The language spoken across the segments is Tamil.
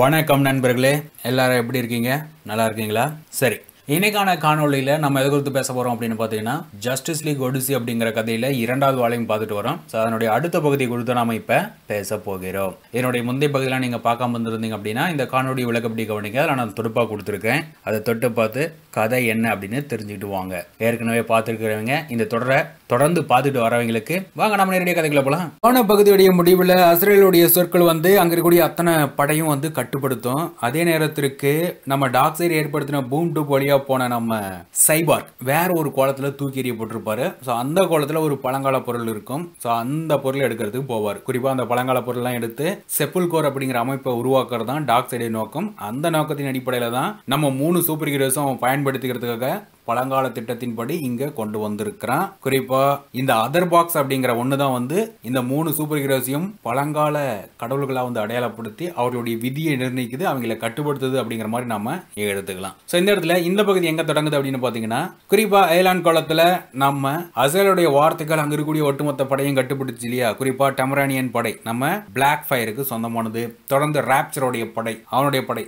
வணக்கம் நண்பர்களே எல்லாரும் எப்படி இருக்கீங்க நல்லா இருக்கீங்களா சரி இன்னைக்கான காணொலியில் நம்ம எது குறித்து பேச போகிறோம் அப்படின்னு பார்த்தீங்கன்னா ஜஸ்டிஸ் லீக் ஒடிசி அப்படிங்கிற கதையில் இரண்டாவது வாழையும் பார்த்துட்டு வரோம் ஸோ அதனுடைய அடுத்த பகுதி குறித்து நாம் இப்போ பேச போகிறோம் என்னுடைய முந்தைய பகுதியெலாம் நீங்கள் பார்க்காம வந்திருந்தீங்க அப்படின்னா இந்த காணொலி விளக்கப்படி கவனிக்க அதில் நான் துடுப்பாக கொடுத்துருக்கேன் அதை தொட்டு பார்த்து கதை என்ன அப்படின்னு தெரிஞ்சுக்கிட்டு வாங்க ஏற்கனவே பார்த்துருக்கிறவங்க இந்த தொடரை தொடர்ந்து பார்த்துட்டு வரவங்களுக்கு வாங்க நம்ம நேரடியாக கதைகளை போகலாம் போன பகுதியுடைய முடிவில் அஸ்ரேலுடைய சொற்கள் வந்து அங்கே இருக்கக்கூடிய அத்தனை படையும் வந்து கட்டுப்படுத்தும் அதே நேரத்திற்கு நம்ம டாக் சைடு ஏற்படுத்தின பூம் டூப் வழியாக போன நம்ம சைபார் வேற ஒரு கோலத்தில் தூக்கி எறியப்பட்டிருப்பாரு ஸோ அந்த கோலத்தில் ஒரு பழங்கால பொருள் இருக்கும் ஸோ அந்த பொருள் எடுக்கிறதுக்கு போவார் குறிப்பாக அந்த பழங்கால பொருள்லாம் எடுத்து செப்புல் கோர் அப்படிங்கிற அமைப்பை உருவாக்குறது தான் டாக் நோக்கம் அந்த நோக்கத்தின் அடிப்படையில் தான் நம்ம மூணு சூப்பர் ஹீரோஸும் பயன் பயன்படுத்திக்கிறதுக்காக பழங்கால திட்டத்தின்படி இங்க கொண்டு வந்திருக்கிறான் குறிப்பா இந்த அதர் பாக்ஸ் அப்படிங்கிற ஒன்று தான் வந்து இந்த மூணு சூப்பர் ஹீரோஸையும் பழங்கால கடவுள்களா வந்து அடையாளப்படுத்தி அவர்களுடைய விதியை நிர்ணயிக்குது அவங்கள கட்டுப்படுத்துது அப்படிங்கிற மாதிரி நாம எடுத்துக்கலாம் ஸோ இந்த இடத்துல இந்த பகுதி எங்க தொடங்குது அப்படின்னு பாத்தீங்கன்னா குறிப்பா அயலான் காலத்துல நம்ம அசலுடைய வார்த்தைகள் அங்க இருக்கக்கூடிய ஒட்டுமொத்த படையும் கட்டுப்படுத்துச்சு இல்லையா குறிப்பா டெமரானியன் படை நம்ம பிளாக் ஃபயருக்கு சொந்தமானது தொடர்ந்து ராப்சரோடைய படை அவனுடைய படை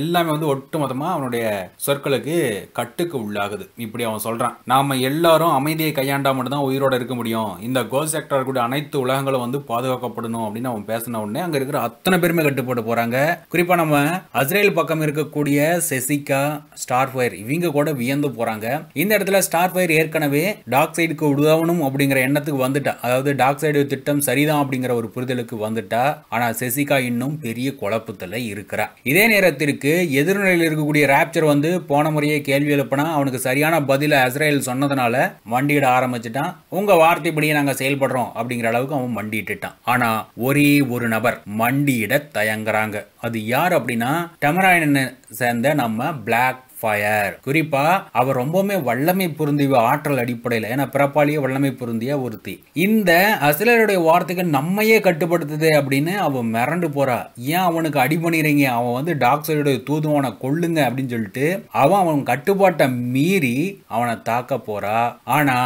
எல்லாமே வந்து ஒட்டுமொத்தமா அவனுடைய சொற்களுக்கு கட்டுக்கு உள்ளாக வருது இப்படி அவன் சொல்கிறான் நாம எல்லாரும் அமைதியை கையாண்டா மட்டும்தான் உயிரோட இருக்க முடியும் இந்த கோல் செக்டர் கூட அனைத்து உலகங்களும் வந்து பாதுகாக்கப்படணும் அப்படின்னு அவன் பேசின உடனே அங்கே இருக்கிற அத்தனை பேருமே கட்டுப்பட்டு போகிறாங்க குறிப்பாக நம்ம அஸ்ரேல் பக்கம் இருக்கக்கூடிய செசிகா ஸ்டார் ஃபயர் இவங்க கூட வியந்து போகிறாங்க இந்த இடத்துல ஸ்டார் ஃபயர் ஏற்கனவே டாக் சைடுக்கு உதவணும் அப்படிங்கிற எண்ணத்துக்கு வந்துட்டா அதாவது டாக் சைடு திட்டம் சரிதான் அப்படிங்கிற ஒரு புரிதலுக்கு வந்துட்டா ஆனால் செசிகா இன்னும் பெரிய குழப்பத்தில் இருக்கிறா இதே நேரத்திற்கு எதிர்நிலையில் இருக்கக்கூடிய ராப்சர் வந்து போன முறையே கேள்வி எழுப்பினா அவனுக்கு சரியான பதிலை அஸ்ரேல் சொன்னதுனால வண்டியிட ஆரம்பிச்சுட்டான் உங்க வார்த்தைப்படியே நாங்க செயல்படுறோம் அப்படிங்கிற அளவுக்கு அவன் மண்டிட்டுட்டான் ஆனா ஒரே ஒரு நபர் மண்டியிட தயங்குறாங்க அது யார் அப்படின்னா டெமராயனை சேர்ந்த நம்ம பிளாக் ஃபயர் குறிப்பா அவர் ரொம்பவுமே வல்லமை பொருந்திய ஆற்றல் அடிப்படையில் ஏன்னா பிறப்பாளிய வல்லமை பொருந்திய ஒருத்தி இந்த அசிலருடைய வார்த்தைக்கு நம்மையே கட்டுப்படுத்துது அப்படின்னு அவன் மிரண்டு போறா ஏன் அவனுக்கு அடி பண்ணிடுறீங்க அவன் வந்து டாக்டருடைய தூதுவனை கொள்ளுங்க அப்படின்னு சொல்லிட்டு அவன் அவன் கட்டுப்பாட்டை மீறி அவனை தாக்க போறா ஆனா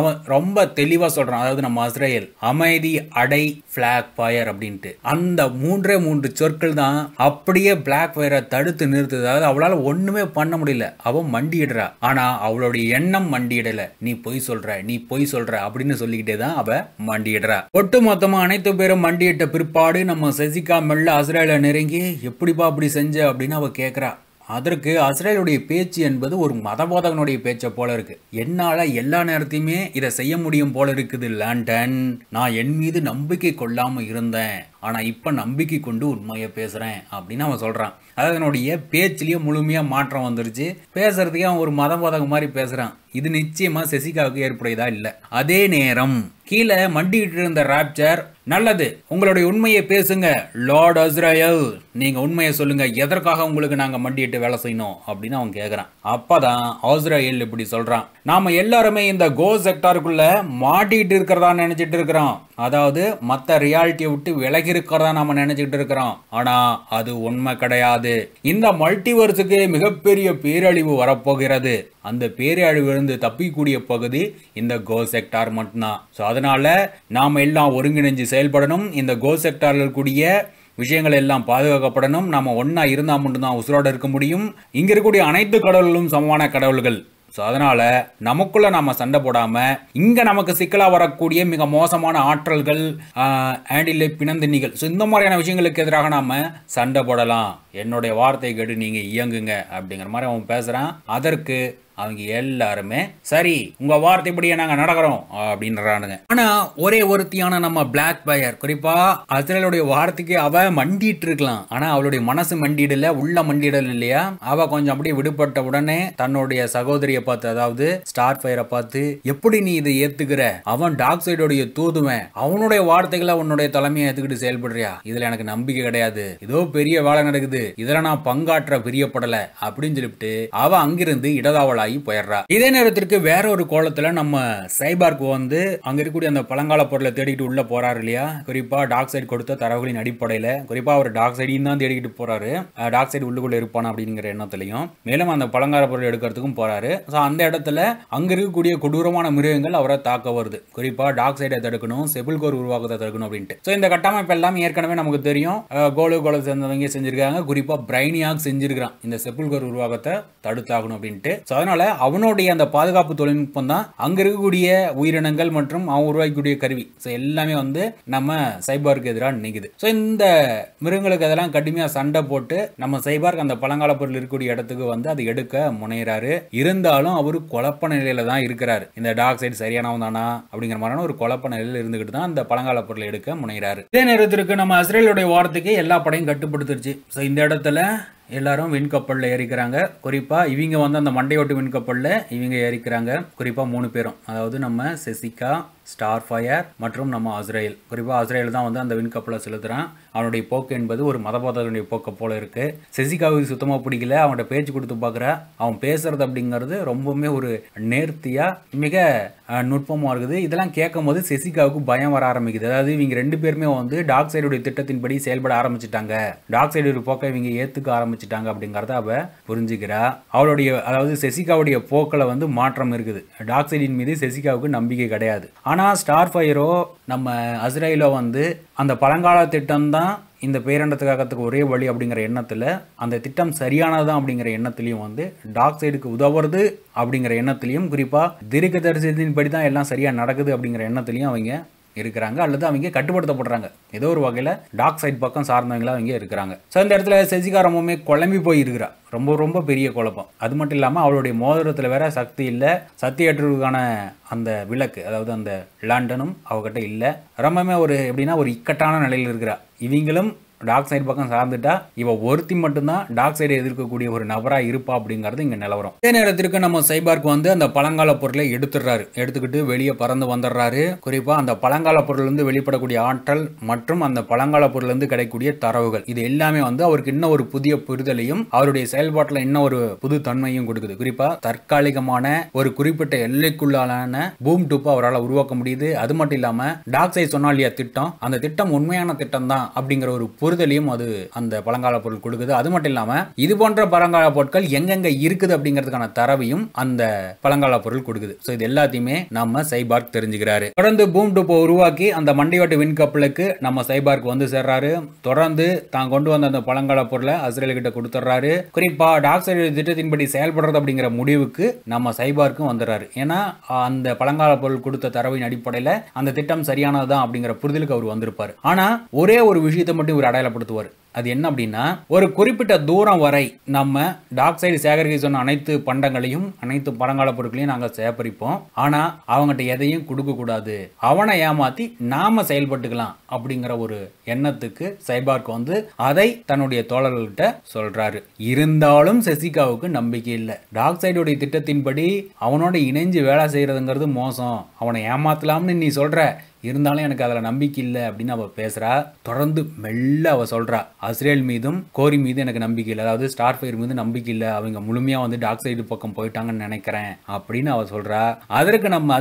அவன் ரொம்ப தெளிவா சொல்றான் அதாவது நம்ம அசிரையல் அமைதி அடை பிளாக் ஃபயர் அப்படின்ட்டு அந்த மூன்றே மூன்று சொற்கள் தான் அப்படியே பிளாக் ஃபயரை தடுத்து நிறுத்துது அதாவது அவளால் ஒண்ணுமே பண்ண முடியாது முடியல அவன் மண்டியிடுறா ஆனா அவளுடைய எண்ணம் மண்டியிடல நீ பொய் சொல்ற நீ பொய் சொல்ற அப்படின்னு சொல்லிக்கிட்டே தான் அவ மண்டியிடுறா ஒட்டு மொத்தமா அனைத்து பேரும் மண்டியிட்ட பிற்பாடு நம்ம சசிகா மெல்ல அஸ்ரேல நெருங்கி எப்படிப்பா அப்படி செஞ்ச அப்படின்னு அவ கேக்குறா அதற்கு அஸ்ரேலுடைய பேச்சு என்பது ஒரு மதபோதகனுடைய பேச்சை போல இருக்கு என்னால் எல்லா நேரத்தையுமே இதை செய்ய முடியும் போல இருக்குது லேண்டன் நான் என் மீது நம்பிக்கை கொள்ளாமல் இருந்தேன் ஆனால் இப்போ நம்பிக்கை கொண்டு உண்மையை பேசுகிறேன் அப்படின்னு அவன் சொல்கிறான் அதாவது என்னுடைய பேச்சுலேயே முழுமையாக மாற்றம் வந்துருச்சு பேசுகிறதுக்கே அவன் ஒரு மதம் போதக மாதிரி பேசுகிறான் இது நிச்சயமாக சசிகாவுக்கு ஏற்புடையதா இல்லை அதே நேரம் கீழே மண்டிக்கிட்டு இருந்த ராப்சர் நல்லது உங்களுடைய உண்மையை பேசுங்க லார்ட் அஸ்ரயல் நீங்கள் உண்மையை சொல்லுங்க எதற்காக உங்களுக்கு நாங்கள் மண்டிட்டு வேலை செய்யணும் அப்படின்னு அவன் கேட்குறான் அப்போ தான் அஸ்ரயல் இப்படி சொல்கிறான் நாம் எல்லாருமே இந்த கோ செக்டாருக்குள்ளே மாட்டிக்கிட்டு இருக்கிறதா நினச்சிட்டு இருக்கிறோம் அதாவது மற்ற ரியாலிட்டியை விட்டு விலகி எனக்கு இருக்கிறதா நம்ம நினைச்சுக்கிட்டு இருக்கிறோம் ஆனால் அது உண்மை கிடையாது இந்த மல்டிவர்ஸுக்கு மிகப்பெரிய பேரழிவு வரப்போகிறது அந்த பேரழிவு இருந்து தப்பிக்கூடிய பகுதி இந்த கோ செக்டார் மட்டும்தான் ஸோ அதனால நாம் எல்லாம் ஒருங்கிணைஞ்சு செயல்படணும் இந்த கோ செக்டாரில் இருக்கக்கூடிய விஷயங்கள் எல்லாம் பாதுகாக்கப்படணும் நம்ம ஒன்றா இருந்தால் மட்டும்தான் உசுரோடு இருக்க முடியும் இங்கே இருக்கக்கூடிய அனைத்து கடவுள்களும் சமமான கடவுள்கள் ஸோ அதனால நமக்குள்ள நம்ம சண்டை போடாம இங்க நமக்கு சிக்கலா வரக்கூடிய மிக மோசமான ஆற்றல்கள் ஆண்டிலே இல்லை பிணந்தினிகள் ஸோ இந்த மாதிரியான விஷயங்களுக்கு எதிராக நாம சண்டை போடலாம் என்னுடைய வார்த்தை கேட்டு நீங்க இயங்குங்க அப்படிங்கிற மாதிரி அவன் பேசுறான் அதற்கு அவங்க எல்லாருமே சரி உங்க வார்த்தைப்படியே நாங்க நடக்கிறோம் அப்படின்றானுங்க ஆனா ஒரே ஒருத்தியான நம்ம பிளாக் பயர் குறிப்பா அசரலுடைய வார்த்தைக்கு அவ மண்டிட்டு இருக்கலாம் ஆனா அவளுடைய மனசு மண்டிடல உள்ள மண்டிடல இல்லையா அவ கொஞ்சம் அப்படியே விடுபட்ட உடனே தன்னுடைய சகோதரிய பார்த்து அதாவது ஸ்டார் ஃபயரை பார்த்து எப்படி நீ இதை ஏத்துக்கிற அவன் டாக் சைடோடைய தூதுவன் அவனுடைய வார்த்தைகளை உன்னுடைய தலைமையை ஏத்துக்கிட்டு செயல்படுறியா இதுல எனக்கு நம்பிக்கை கிடையாது ஏதோ பெரிய வேலை நடக்குது இதுல நான் பங்காற்ற பிரியப்படல அப்படின்னு சொல்லிட்டு அவ அங்கிருந்து இடதாவளா ஆகி போயிடுறா இதே நேரத்திற்கு வேற ஒரு கோலத்துல நம்ம சைபார்க்கு வந்து அங்க இருக்கக்கூடிய அந்த பழங்கால பொருளை தேடிக்கிட்டு உள்ள போறாரு இல்லையா குறிப்பா டாக் சைடு கொடுத்த தரவுகளின் அடிப்படையில குறிப்பா அவர் டாக் சைடையும் தான் தேடிக்கிட்டு போறாரு டாக் சைடு உள்ளுக்குள்ள இருப்பான் அப்படிங்கிற எண்ணத்திலையும் மேலும் அந்த பழங்கால பொருள் எடுக்கிறதுக்கும் போறாரு ஸோ அந்த இடத்துல அங்க இருக்கக்கூடிய கொடூரமான மிருகங்கள் அவரை தாக்க வருது குறிப்பா டாக் சைடை தடுக்கணும் செபில்கோர் உருவாக்கத்தை தடுக்கணும் அப்படின்ட்டு ஸோ இந்த கட்டமைப்பு எல்லாம் ஏற்கனவே நமக்கு தெரியும் கோலு கோல சேர்ந்தவங்க செஞ்சிருக்காங்க குறிப்பா பிரைனியாக செஞ்சிருக்கிறான் இந்த செபில்கோர் உருவாக்கத்தை தடுத்தாகணும் அப்படின்ட்டு ஸோ அதனால அதனால அவனுடைய அந்த பாதுகாப்பு தொழில்நுட்பம் தான் அங்க இருக்கக்கூடிய உயிரினங்கள் மற்றும் அவன் உருவாக்கக்கூடிய கருவி ஸோ எல்லாமே வந்து நம்ம சைபார்க்கு எதிராக நினைக்குது ஸோ இந்த மிருகங்களுக்கு அதெல்லாம் கடுமையாக சண்டை போட்டு நம்ம சைபார்க் அந்த பழங்கால பொருள் இருக்கக்கூடிய இடத்துக்கு வந்து அதை எடுக்க முனைகிறாரு இருந்தாலும் அவர் குழப்ப நிலையில தான் இருக்கிறார் இந்த டாக் சைடு சரியானவன் தானா அப்படிங்கிற மாதிரியான ஒரு குழப்ப நிலையில் இருந்துகிட்டு தான் அந்த பழங்கால பொருள் எடுக்க முனைகிறாரு இதே நேரத்திற்கு நம்ம அஸ்ரேலுடைய வாரத்துக்கு எல்லா படையும் கட்டுப்படுத்திருச்சு ஸோ இந்த இடத்துல எல்லாரும் விண்கப்பலில் ஏறிக்கிறாங்க குறிப்பாக இவங்க வந்து அந்த மண்டையோட்டு விண்கப்பலில் இவங்க ஏறிக்கிறாங்க குறிப்பாக மூணு பேரும் அதாவது நம்ம செசிகா ஸ்டார் ஃபயர் மற்றும் நம்ம அஸ்ரேல் குறிப்பாக அஸ்ரேல் தான் வந்து அந்த விண்கப்பில் செலுத்துகிறான் அவனுடைய போக்கு என்பது ஒரு மதபாதனுடைய போக்கை போல் இருக்குது செசிகாவுக்கு சுத்தமாக பிடிக்கல அவன்கிட்ட பேச்சு கொடுத்து பார்க்குற அவன் பேசுகிறது அப்படிங்கிறது ரொம்பவுமே ஒரு நேர்த்தியாக மிக நுட்பமாக இருக்குது இதெல்லாம் கேட்கும் போது செசிகாவுக்கு பயம் வர ஆரம்பிக்குது அதாவது இவங்க ரெண்டு பேருமே வந்து டாக் சைடுடைய திட்டத்தின்படி செயல்பட ஆரம்பிச்சிட்டாங்க டாக் சைடு போக்கை இவங்க ஏற்றுக்க ஆரம்பிச்சிட்டாங்க அப்படிங்கிறத அவ புரிஞ்சுக்கிறா அவளுடைய அதாவது செசிகாவுடைய போக்கில் வந்து மாற்றம் இருக்குது டாக் சைடின் மீது செசிகாவுக்கு நம்பிக்கை கிடையாது ஆனால் ஆனால் ஸ்டார் ஃபயரோ நம்ம அஸ்ரேலோ வந்து அந்த பழங்கால திட்டம்தான் இந்த பேரண்டத்துக்காகத்துக்கு ஒரே வழி அப்படிங்கிற எண்ணத்தில் அந்த திட்டம் சரியானதுதான் அப்படிங்கிற எண்ணத்துலையும் வந்து டாக் சைடுக்கு உதவுறது அப்படிங்கிற எண்ணத்துலையும் குறிப்பாக தீர்க்கதரிசனத்தின் படி தான் எல்லாம் சரியாக நடக்குது அப்படிங்கிற எண்ணத்துலையும் அவங்க இருக்கிறாங்க அல்லது அவங்க கட்டுப்படுத்தப்படுறாங்க ஏதோ ஒரு வகையில் டாக் சைட் பக்கம் சார்ந்தவங்களாக அவங்க இருக்கிறாங்க ஸோ இந்த இடத்துல சசிகா ரொம்பவுமே குழம்பி போய் இருக்கிறா ரொம்ப ரொம்ப பெரிய குழப்பம் அது மட்டும் இல்லாமல் அவளுடைய மோதிரத்தில் வேற சக்தி இல்லை சக்தி ஏற்றுவதற்கான அந்த விளக்கு அதாவது அந்த லண்டனும் அவகிட்ட இல்லை ரொம்பவுமே ஒரு எப்படின்னா ஒரு இக்கட்டான நிலையில் இருக்கிறா இவங்களும் டாக் சைடு பக்கம் சார்ந்துட்டா இவ ஒருத்தி மட்டும்தான் டாக் சைடு எதிர்க்கக்கூடிய ஒரு நபராக இருப்பா அப்படிங்கிறது இங்கே நிலவரம் இதே நேரத்திற்கு நம்ம சைபார்க்கு வந்து அந்த பழங்கால பொருளை எடுத்துடுறாரு எடுத்துக்கிட்டு வெளியே பறந்து வந்துடுறாரு குறிப்பாக அந்த பழங்கால பொருள்லேருந்து வெளிப்படக்கூடிய ஆற்றல் மற்றும் அந்த பழங்கால பொருள்லேருந்து கிடைக்கக்கூடிய தரவுகள் இது எல்லாமே வந்து அவருக்கு இன்னும் ஒரு புதிய புரிதலையும் அவருடைய செயல்பாட்டில் இன்னும் ஒரு புது தன்மையும் கொடுக்குது குறிப்பாக தற்காலிகமான ஒரு குறிப்பிட்ட எல்லைக்குள்ளான பூம் டூப்பை அவரால் உருவாக்க முடியுது அது மட்டும் இல்லாமல் டாக் சைட் சொன்னாலியா திட்டம் அந்த திட்டம் உண்மையான திட்டம் தான் அப்படிங்கிற ஒரு புரிதலையும் அது அந்த பழங்கால பொருள் கொடுக்குது அது மட்டும் இல்லாமல் இது போன்ற பழங்கால பொருட்கள் எங்கெங்க இருக்குது அப்படிங்கிறதுக்கான தரவையும் அந்த பழங்கால பொருள் கொடுக்குது ஸோ இது எல்லாத்தையுமே நம்ம சைபார்க் தெரிஞ்சுக்கிறாரு தொடர்ந்து பூம் டூப்போ உருவாக்கி அந்த மண்டையோட்டு விண்கப்பலுக்கு நம்ம சைபார்க் வந்து சேர்றாரு தொடர்ந்து தான் கொண்டு வந்த அந்த பழங்கால பொருளை கிட்ட கொடுத்துட்றாரு குறிப்பா டாக்ஸைடு திட்டத்தின்படி செயல்படுறது அப்படிங்கிற முடிவுக்கு நம்ம சைபார்க்கும் வந்துடுறாரு ஏன்னா அந்த பழங்கால பொருள் கொடுத்த தரவின் அடிப்படையில் அந்த திட்டம் சரியானது தான் அப்படிங்கிற புரிதலுக்கு அவர் வந்திருப்பார் ஆனால் ஒரே ஒரு விஷயத்தை மட்டும் இவர் அடையாளப்படுத்துவார் அது என்ன அப்படின்னா ஒரு குறிப்பிட்ட தூரம் வரை நம்ம டாக்சைடு சேகரிக்க சொன்ன அனைத்து பண்டங்களையும் அனைத்து பழங்கால பொருட்களையும் நாங்கள் சேகரிப்போம் ஆனால் அவங்ககிட்ட எதையும் கொடுக்கக்கூடாது அவனை ஏமாற்றி நாம செயல்பட்டுக்கலாம் அப்படிங்கிற ஒரு எண்ணத்துக்கு சைபார்க் வந்து அதை தன்னுடைய தோழர்கள்கிட்ட சொல்கிறாரு இருந்தாலும் செசிகாவுக்கு நம்பிக்கை இல்லை டாக் திட்டத்தின்படி அவனோட இணைஞ்சு வேலை செய்கிறதுங்கிறது மோசம் அவனை ஏமாத்தலாம்னு நீ சொல்கிற இருந்தாலும் எனக்கு அதில் நம்பிக்கை இல்லை அப்படின்னு அவள் பேசுகிறா தொடர்ந்து மெல்ல அவள் சொல்கிறா அஸ்ரேல் மீதும் கோரி மீதும் எனக்கு நம்பிக்கை இல்லை அதாவது ஸ்டார் ஃபயர் மீது நம்பிக்கை இல்லை அவங்க முழுமையாக வந்து டாக் சைடு பக்கம் போயிட்டாங்கன்னு நினைக்கிறேன் அப்படின்னு அவள் சொல்கிறா அதற்கு நம்ம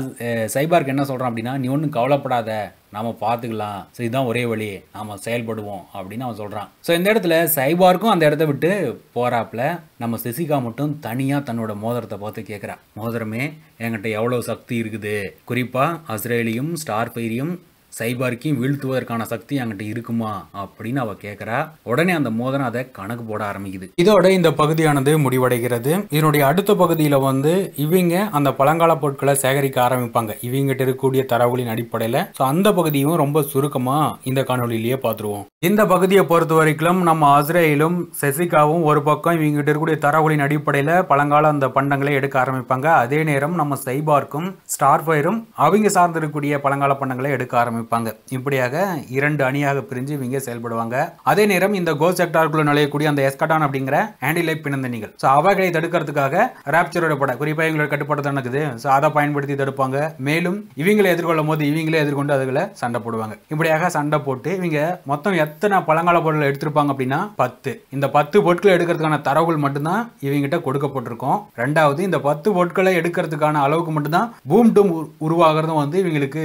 சைபார்க்கு என்ன சொல்கிறான் அப்படின்னா நீ ஒன்றும் கவலைப்படாத நாம பார்த்துக்கலாம் ஸோ இதுதான் ஒரே வழி நாம செயல்படுவோம் அப்படின்னு அவன் சொல்கிறான் ஸோ இந்த இடத்துல சைபார்க்கும் அந்த இடத்த விட்டு போகிறாப்புல நம்ம சசிகா மட்டும் தனியாக தன்னோட மோதிரத்தை பார்த்து கேட்குறான் மோதிரமே என்கிட்ட எவ்வளோ சக்தி இருக்குது குறிப்பாக அஸ்ரேலியும் ஸ்டார் பயிரியும் சைபார்க்கையும் வீழ்த்துவதற்கான சக்தி அங்கிட்ட இருக்குமா அப்படின்னு அவ கேட்கிறா உடனே அந்த மோதனை அதை கணக்கு போட ஆரம்பிக்குது இதோட இந்த பகுதியானது முடிவடைகிறது இதனுடைய அடுத்த பகுதியில வந்து இவங்க அந்த பழங்கால பொருட்களை சேகரிக்க ஆரம்பிப்பாங்க இவங்கிட்ட இருக்கக்கூடிய தரவுகளின் அடிப்படையில சோ அந்த பகுதியும் ரொம்ப சுருக்கமா இந்த காணொலியிலேயே பார்த்துருவோம் இந்த பகுதியை பொறுத்த வரைக்கும் நம்ம அஸ்ரேலும் செசிகாவும் ஒரு பக்கம் இவங்ககிட்ட இருக்கக்கூடிய தரவுகளின் அடிப்படையில பழங்கால அந்த பண்டங்களை எடுக்க ஆரம்பிப்பாங்க அதே நேரம் நம்ம சைபார்க்கும் ஸ்டார் ஃபயரும் அவங்க சார்ந்திருக்கக்கூடிய பழங்கால பண்டங்களை எடுக்க ஆரம்பிப்பாங்க ஆரம்பிப்பாங்க இப்படியாக இரண்டு அணியாக பிரிஞ்சு இவங்க செயல்படுவாங்க அதே நேரம் இந்த கோ செக்டாருக்குள்ள நுழையக்கூடிய அந்த எஸ்கடான் அப்படிங்கிற ஆண்டிலை பிணந்தணிகள் ஸோ அவர்களை தடுக்கிறதுக்காக ராப்சரோட படை குறிப்பாக இவங்களோட கட்டுப்பாடு தான் ஸோ அதை பயன்படுத்தி தடுப்பாங்க மேலும் இவங்களை எதிர்கொள்ளும் போது இவங்களே எதிர்கொண்டு அதுகளை சண்டை போடுவாங்க இப்படியாக சண்டை போட்டு இவங்க மொத்தம் எத்தனை பழங்கால பொருள் எடுத்திருப்பாங்க அப்படின்னா பத்து இந்த பத்து பொருட்களை எடுக்கிறதுக்கான தரவுகள் மட்டும்தான் இவங்கிட்ட கொடுக்கப்பட்டிருக்கும் ரெண்டாவது இந்த பத்து பொருட்களை எடுக்கிறதுக்கான அளவுக்கு மட்டும்தான் பூம் டூம் உருவாகிறதும் வந்து இவங்களுக்கு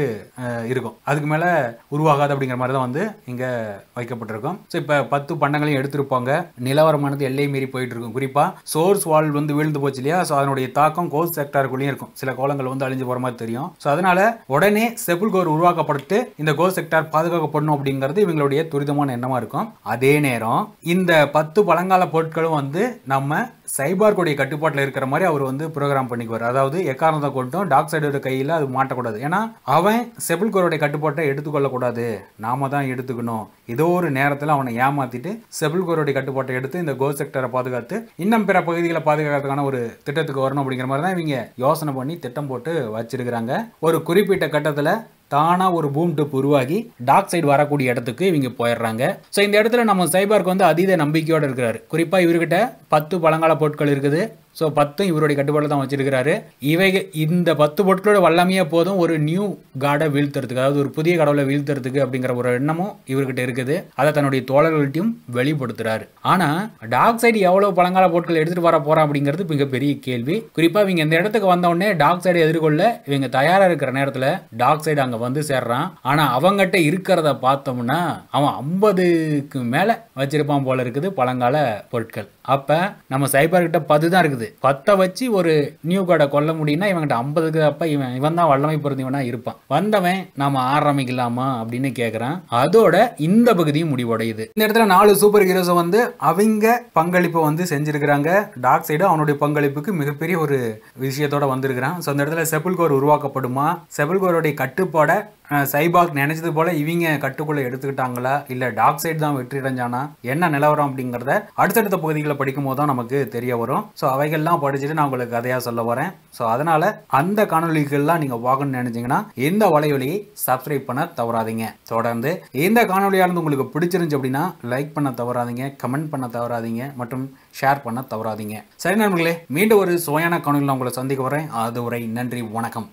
இருக்கும் அதுக்கு அதுக்கு மேலே உருவாகாது அப்படிங்கிற மாதிரி தான் வந்து இங்கே வைக்கப்பட்டிருக்கும் ஸோ இப்போ பத்து பண்டங்களையும் எடுத்துருப்பாங்க நிலவரமானது எல்லை மீறி போயிட்டு இருக்கும் குறிப்பாக சோர்ஸ் வால் வந்து வீழ்ந்து போச்சு இல்லையா ஸோ அதனுடைய தாக்கம் கோல் செக்டாருக்குள்ளேயும் இருக்கும் சில கோலங்கள் வந்து அழிஞ்சு போகிற மாதிரி தெரியும் ஸோ அதனால உடனே செபுல் கோர் உருவாக்கப்பட்டு இந்த கோல் செக்டார் பாதுகாக்கப்படணும் அப்படிங்கிறது இவங்களுடைய துரிதமான எண்ணமாக இருக்கும் அதே நேரம் இந்த பத்து பழங்கால பொருட்களும் வந்து நம்ம சைபார் கட்டுப்பாட்டில் இருக்கிற மாதிரி அவர் வந்து ப்ரோக்ராம் பண்ணிக்குவார் அதாவது எக்காரணத்தை கொண்டும் டாக் சைடோட கையில் அது மாட்டக்கூடாது ஏன்னா அவன் செபிள்கோருடைய கட்டுப்பாட்டை எடுத்துக்கொள்ளக்கூடாது நாம தான் எடுத்துக்கணும் ஏதோ ஒரு நேரத்தில் அவனை ஏமாத்திட்டு கோருடைய கட்டுப்பாட்டை எடுத்து இந்த கோ செக்டரை பாதுகாத்து இன்னும் பிற பகுதிகளை பாதுகாக்கிறதுக்கான ஒரு திட்டத்துக்கு வரணும் அப்படிங்கிற மாதிரி தான் இவங்க யோசனை பண்ணி திட்டம் போட்டு வச்சிருக்கிறாங்க ஒரு குறிப்பிட்ட கட்டத்தில் தானாக ஒரு பூம் டிப் உருவாகி டார்க் சைடு வரக்கூடிய இடத்துக்கு இவங்க போயிடுறாங்க ஸோ இந்த இடத்துல நம்ம சைபார்க்கு வந்து அதீத நம்பிக்கையோடு இருக்கிறாரு குறிப்பாக இவர்கிட்ட பத்து பழங்கால பொருட்கள் இருக்குது ஸோ பத்தும் இவருடைய கட்டுப்பாட்டில் தான் வச்சிருக்கிறாரு இவை இந்த பத்து பொருட்களோட வல்லமையே போதும் ஒரு நியூ காடை வீழ்த்துறதுக்கு அதாவது ஒரு புதிய கடவுளை வீழ்த்துறதுக்கு அப்படிங்கிற ஒரு எண்ணமும் இவர்கிட்ட இருக்குது அதை தன்னுடைய தோழர்கள்ட்டையும் வெளிப்படுத்துறாரு ஆனால் டாக் சைடு எவ்வளோ பழங்கால பொருட்கள் எடுத்துகிட்டு வர போறா அப்படிங்கிறது மிகப்பெரிய கேள்வி குறிப்பாக இவங்க இந்த இடத்துக்கு வந்தவொடனே டாக் சைடு எதிர்கொள்ள இவங்க தயாராக இருக்கிற நேரத்தில் டாக் சைடு அங்கே வந்து சேர்றான் ஆனால் அவங்ககிட்ட இருக்கிறத பார்த்தோம்னா அவன் ஐம்பதுக்கு மேலே வச்சிருப்பான் போல இருக்குது பழங்கால பொருட்கள் அப்போ நம்ம சைபர்கிட்ட பத்து தான் இருக்குது வருது பத்தை வச்சு ஒரு நியூ கார்டை கொல்ல முடியும்னா இவங்கிட்ட ஐம்பதுக்கு அப்ப இவன் இவன் தான் வல்லமை பொருந்தவனா இருப்பான் வந்தவன் நாம ஆரம்பிக்கலாமா அப்படின்னு கேக்குறான் அதோட இந்த பகுதியும் முடிவடையுது இந்த இடத்துல நாலு சூப்பர் ஹீரோஸ் வந்து அவங்க பங்களிப்பை வந்து செஞ்சிருக்கிறாங்க டாக் சைடு அவனுடைய பங்களிப்புக்கு மிகப்பெரிய ஒரு விஷயத்தோட வந்திருக்கிறான் ஸோ இந்த இடத்துல செபுல்கோர் உருவாக்கப்படுமா செபுல்கோருடைய கட்டுப்பாட சைபாக் நினைச்சது போல இவங்க கட்டுக்குள்ள எடுத்துக்கிட்டாங்களா இல்ல டாக் சைட் தான் வெற்றி அடைஞ்சானா என்ன நிலவரம் அப்படிங்கிறத அடுத்தடுத்த பகுதிகளை படிக்கும் போது தான் நமக்கு தெரிய வரும் ஸோ அவைகள்லாம் படிச்சுட்டு நான் உங்களுக்கு கதையா சொல்ல போறேன் ஸோ அதனால அந்த காணொலிகள்லாம் நீங்க பார்க்கணும்னு நினைச்சீங்கன்னா இந்த வலைவலியை சப்ஸ்கிரைப் பண்ண தவறாதீங்க தொடர்ந்து இந்த காணொலியானது உங்களுக்கு பிடிச்சிருந்துச்சு அப்படின்னா லைக் பண்ண தவறாதீங்க கமெண்ட் பண்ண தவறாதீங்க மற்றும் ஷேர் பண்ண தவறாதீங்க சரி நண்பர்களே மீண்டும் ஒரு சுவையான காணொலியில் உங்களை சந்திக்க வரேன் அதுவரை நன்றி வணக்கம்